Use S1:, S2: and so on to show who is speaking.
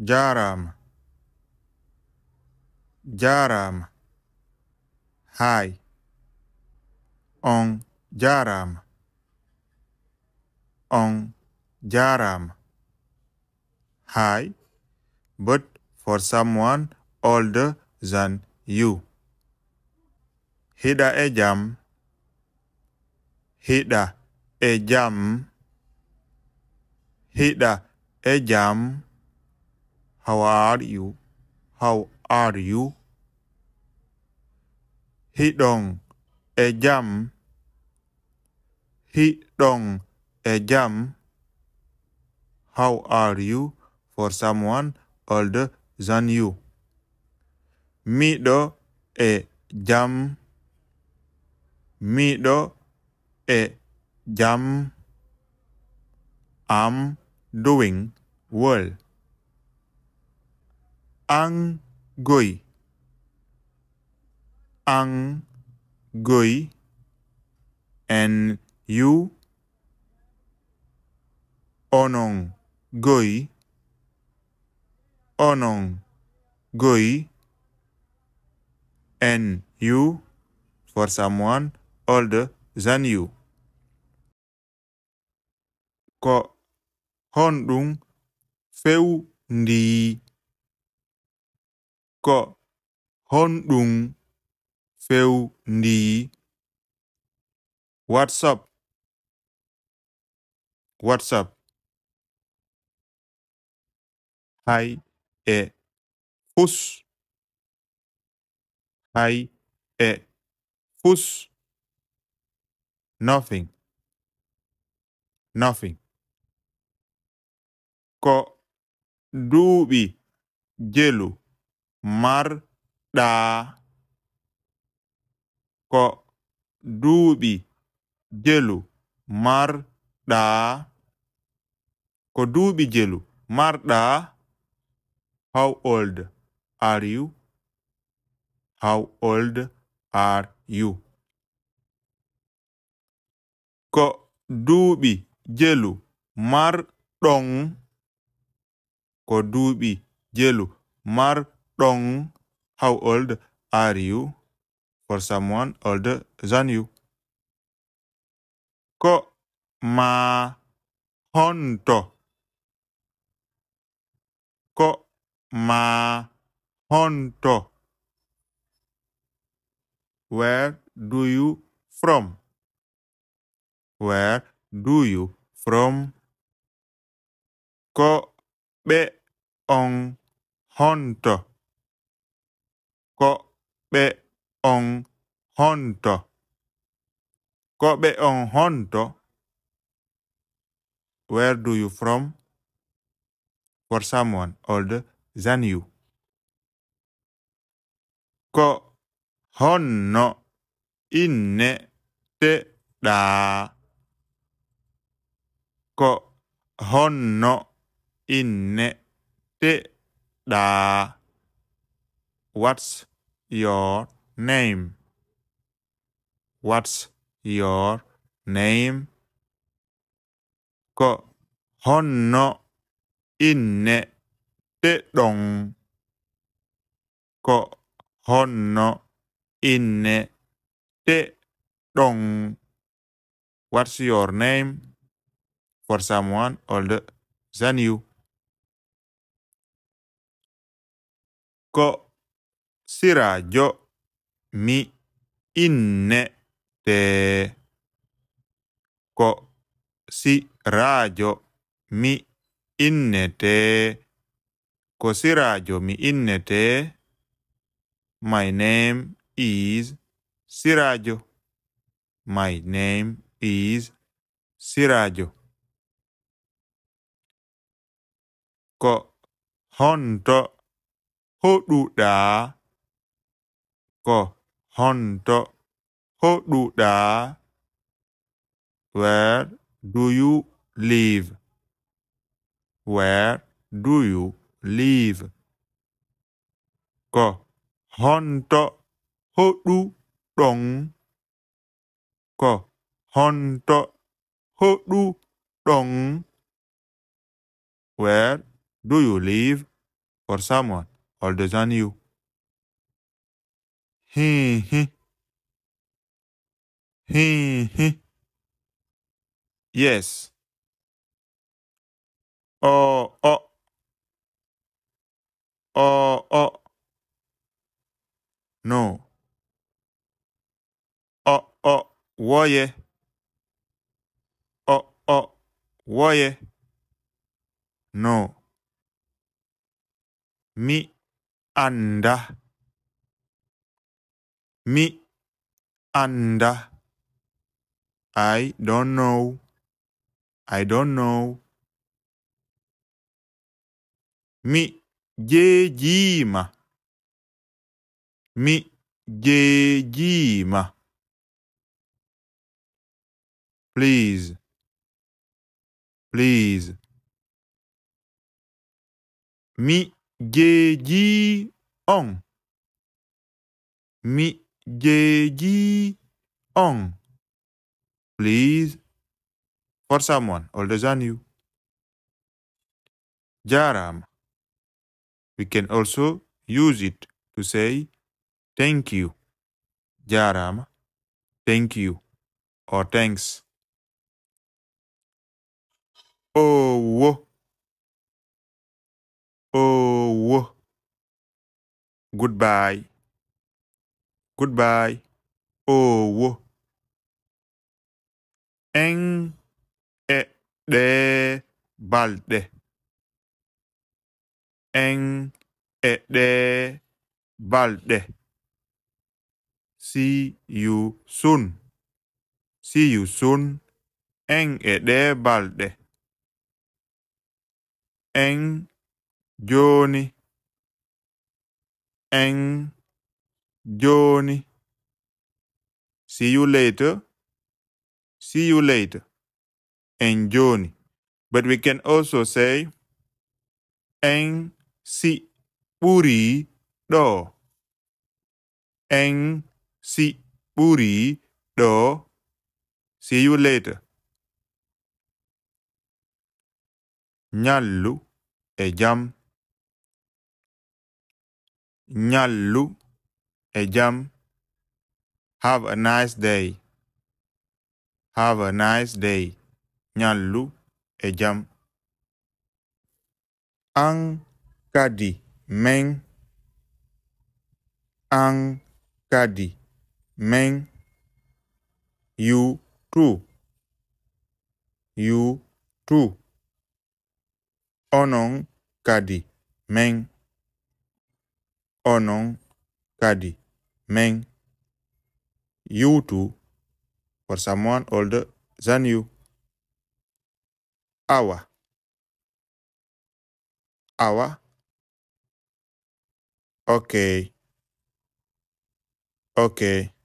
S1: Jaram. Jaram. Hi. On Jaram. On Jaram. Hi. But for someone older than you. Hida ejam. Hida ejam. Hida ejam. How are you? How are you? Hidong a jam. Hidong a jam. How are you for someone older than you? Mido a jam. Mido a jam. I'm doing well. ăn gửi ăn gửi and you onun gửi onun gửi and you for someone older than you ko hon ɗum fewndi ko honɗum fewndi whatsapp whatsapp hay e fus hay e fus nothing nothing ko duuɓi jelu mar daa ko duuɓi jelu mar daa ko duuɓi jelu mar daa how old are you how old are you ko duuɓi jelu mar ɗon ko duuɓi jelu mar Dong, how old are you? For someone older than you. Ko ma honto. Ko ma honto. Where do you from? Where do you from? Ko be on honto. Kobe on honto. Kobe on honto. Where do you from? For someone older than you. Ko honno inne te da. Ko honno inne te da. What's your name? What's your name? Ko honno inne te dong. Ko honno inne te dong. What's your name for someone older than you? Ko siragyo mi inne te ko siragyo mi inne te ko siragyo mi inne te my name is siragyo my name is siragyo ko honto hoduda ko honto ko duda. Where do you live? Where do you live? Ko honto ho du dong. Ko honto ho du dong. Where do you live for someone older than you? He he. He he. Yes. Oh oh. Oh oh. No. Oh oh. Warrior. Oh oh. Warrior. No. Mi anda me and I don't know. I don't know. Me, gejima. Mi gejima. Please. Please. Mi geji on. Me. Gegi Ong. Please. For someone older than you. Jaram. We can also use it to say thank you. Jaram. Thank you. Or thanks. Oh. Oh. Goodbye. Goodbye. Owó. En e de balde. En e de balde. See you soon. See you soon. En e de balde. En Johnny. En Johnny. See you later. See you later. And Johnny. But we can also say en si puri do. En si puri do. See you later. Nyallu e jam. Nyallu a Have a nice day. Have a nice day. Nyan lu a Ang kadi meng. Ang kadi meng. You too. You too. Onong kadi meng. Onong kadi Meng, you too, for someone older than you. Our, our, okay, okay.